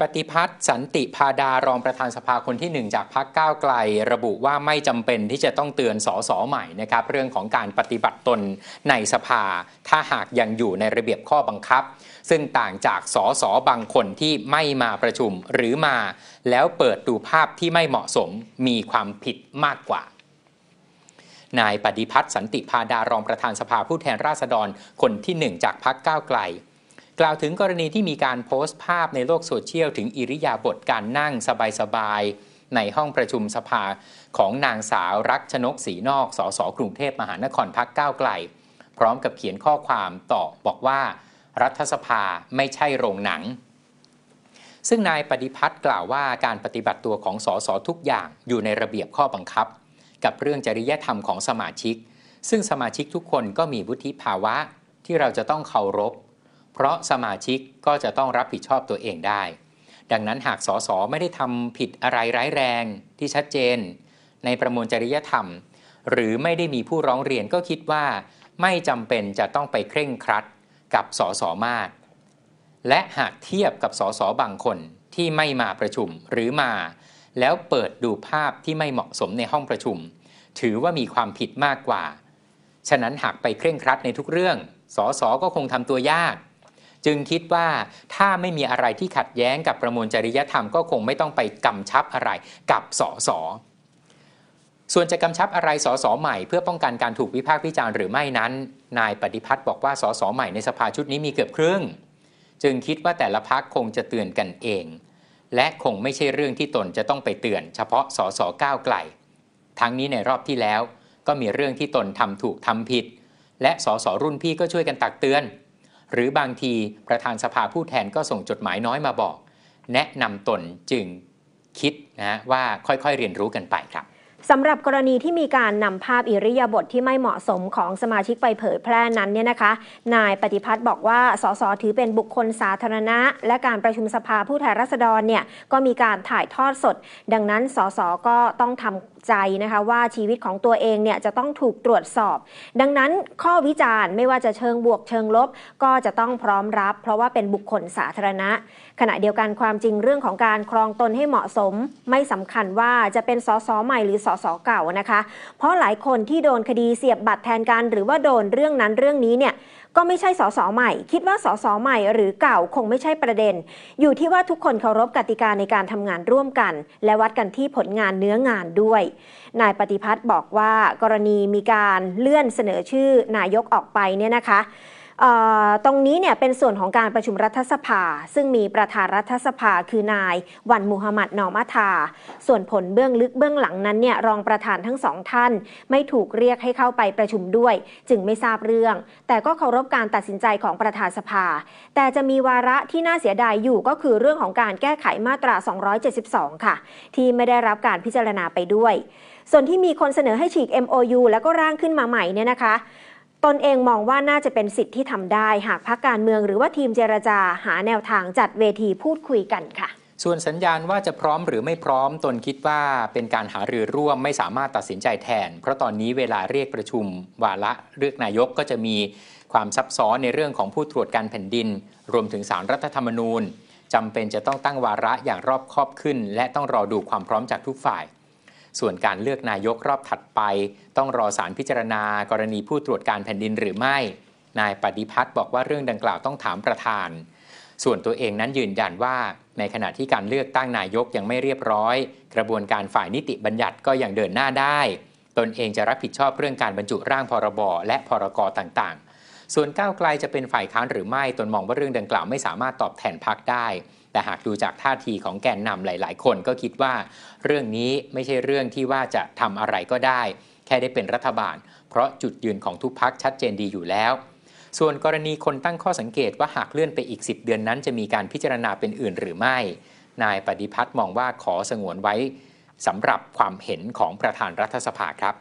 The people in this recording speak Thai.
ปฏิพัฒน์สันติพาดารองประธานสภาคนที่หนึ่งจากพรรคก้าวไกล ระบุว่าไม่จำเป็นที่จะต้องเตือนสอสอใหม่นะครับ เรื่องของการปฏิบัติตนในสภาถ้าหากยังอยู่ในระเบียบข้อบังคับ ซึ่งต่างจากสอสอบางคนที่ไม่มาประชุมหรือมาแล้วเปิดดูภาพที่ไม่เหมาะสมมีความผิดมากกว่า นายปฏิพัฒน์สันติพาดารองประธานสภาผู้แทนราษฎรคนที่หนึ่งจากพรรคก้าวไกลกล่าวถึงกรณีที่มีการโพสต์ภาพในโลกโซเชียล ถึงอิริยาบถการนั่งสบายๆ ในห้องประชุมสภาของนางสาวรักชนกศรีนอกสสกรุงเทพมหานครพักก้าวไกล พร้อมกับเขียนข้อความต่อบอกว่ารัฐสภาไม่ใช่โรงหนัง ซึ่งนายปฏิพัฒน์กล่าวว่าการปฏิบัติตัวของสสทุกอย่างอยู่ในระเบียบข้อบังคับ กับเรื่องจริยธรรมของสมาชิก ซึ่งสมาชิกทุกคนก็มีวุฒิภาวะที่เราจะต้องเคารพเพราะสมาชิกก็จะต้องรับผิดชอบตัวเองได้ ดังนั้นหากสสไม่ได้ทำผิดอะไรร้ายแรงที่ชัดเจน ในประมวลจริยธรรม หรือไม่ได้มีผู้ร้องเรียนก็คิดว่า ไม่จำเป็นจะต้องไปเคร่งครัดกับสสมาก และหากเทียบกับสสบางคนที่ไม่มาประชุมหรือมา แล้วเปิดดูภาพที่ไม่เหมาะสมในห้องประชุม ถือว่ามีความผิดมากกว่า ฉะนั้นหากไปเคร่งครัดในทุกเรื่องสสก็คงทำตัวยากจึงคิดว่าถ้าไม่มีอะไรที่ขัดแย้งกับประมวลจริยธรรมก็คงไม่ต้องไปกำชับอะไรกับสส ส่วนจะกำชับอะไรสสใหม่เพื่อป้องกันการถูกวิพากษ์วิจารณ์หรือไม่นั้น นายปฏิพัฒน์บอกว่าสสใหม่ในสภาชุดนี้มีเกือบครึ่ง จึงคิดว่าแต่ละพักคงจะเตือนกันเอง และคงไม่ใช่เรื่องที่ตนจะต้องไปเตือนเฉพาะสสก้าวไกลทั้งนี้ในรอบที่แล้วก็มีเรื่องที่ตนทำถูกทำผิด และสสรุ่นพี่ก็ช่วยกันตักเตือนหรือบางทีประธานสภาผู้แทนก็ส่งจดหมายน้อยมาบอก แนะนำตนจึงคิดนะว่าค่อยๆเรียนรู้กันไปครับสำหรับกรณีที่มีการนำภาพอิริยาบถทที่ไม่เหมาะสมของสมาชิกไปเผยแพร่นั้นเนี่ยนะคะนายปฏิพัฒน์บอกว่า สสถือเป็นบุคคลสาธารณะ และการประชุมสภาผู้แทนราษฎรเนี่ยก็มีการถ่ายทอดสด ดังนั้นสสก็ต้องทำใจนะคะว่าชีวิตของตัวเองเนี่ยจะต้องถูกตรวจสอบ ดังนั้นข้อวิจารณ์ไม่ว่าจะเชิงบวกเชิงลบก็จะต้องพร้อมรับเพราะว่าเป็นบุคคลสาธารณะ ขณะเดียวกันความจริงเรื่องของการครองตนให้เหมาะสม ไม่สำคัญว่าจะเป็นสสใหม่หรือสสเก่านะคะเพราะหลายคนที่โดนคดีเสียบบัตรแทนการหรือว่าโดนเรื่องนั้นเรื่องนี้เนี่ยก็ไม่ใช่สสใหม่ คิดว่าสสใหม่หรือเก่าคงไม่ใช่ประเด็น อยู่ที่ว่าทุกคนเคารพกติกาในการทำงานร่วมกัน และวัดกันที่ผลงานเนื้องานด้วย นายปฏิพัฒน์บอกว่ากรณีมีการเลื่อนเสนอชื่อนายกออกไปเนี่ยนะคะตรงนี้เนี่ยเป็นส่วนของการประชุมรัฐสภา ซึ่งมีประธานรัฐสภาคือนาย วันมูฮัมหมัดนอมาทาส่วนผลเบื้องลึกเบื้องหลังนั้นเนี่ยรองประธานทั้งสองท่าน ไม่ถูกเรียกให้เข้าไปประชุมด้วย จึงไม่ทราบเรื่อง แต่ก็เคารพการตัดสินใจของประธานสภา แต่จะมีวาระที่น่าเสียดายอยู่ก็คือเรื่องของการแก้ไขมาตรา 272 ค่ะ ที่ไม่ได้รับการพิจารณาไปด้วยส่วนที่มีคนเสนอให้ฉีก MOU แล้วก็ร่างขึ้นมาใหม่เนี่ยนะคะตนเองมองว่าน่าจะเป็นสิทธิ์ที่ทำได้ หากพรรคการเมืองหรือว่าทีมเจรจาหาแนวทางจัดเวทีพูดคุยกันค่ะ ส่วนสัญญาณว่าจะพร้อมหรือไม่พร้อมตนคิดว่าเป็นการหารือร่วมไม่สามารถตัดสินใจแทน เพราะตอนนี้เวลาเรียกประชุม วาระเลือกนายกก็จะมีความซับซ้อนในเรื่องของผู้ตรวจการแผ่นดิน รวมถึงสารรัฐธรรมนูญจำเป็นจะต้องตั้งวาระอย่างรอบคอบขึ้น และต้องรอดูความพร้อมจากทุกฝ่ายส่วนการเลือกนายกรอบถัดไป ต้องรอสารพิจารณากรณีผู้ตรวจการแผ่นดินหรือไม่ นายปฏิพัฒน์บอกว่าเรื่องดังกล่าวต้องถามประธาน ส่วนตัวเองนั้นยืนยันว่า ในขณะที่การเลือกตั้งนายกยังไม่เรียบร้อย กระบวนการฝ่ายนิติบัญญัติก็ยังเดินหน้าได้ ตนเองจะรับผิดชอบเรื่องการบรรจุร่างพรบและพรกต่างๆ ส่วนก้าวไกลจะเป็นฝ่ายค้านหรือไม่ตนมองว่าเรื่องดังกล่าวไม่สามารถตอบแทนพรรคได้แต่หากดูจากท่าทีของแกนนำหลายๆ คนก็คิดว่า เรื่องนี้ไม่ใช่เรื่องที่ว่าจะทำอะไรก็ได้ แค่ได้เป็นรัฐบาล เพราะจุดยืนของทุกพักชัดเจนดีอยู่แล้ว ส่วนกรณีคนตั้งข้อสังเกตว่าหากเลื่อนไปอีก 10 เดือนนั้นจะมีการพิจารณาเป็นอื่นหรือไม่ นายปฏิพัฒน์มองว่าขอสงวนไว้สำหรับความเห็นของประธานรัฐสภาครับ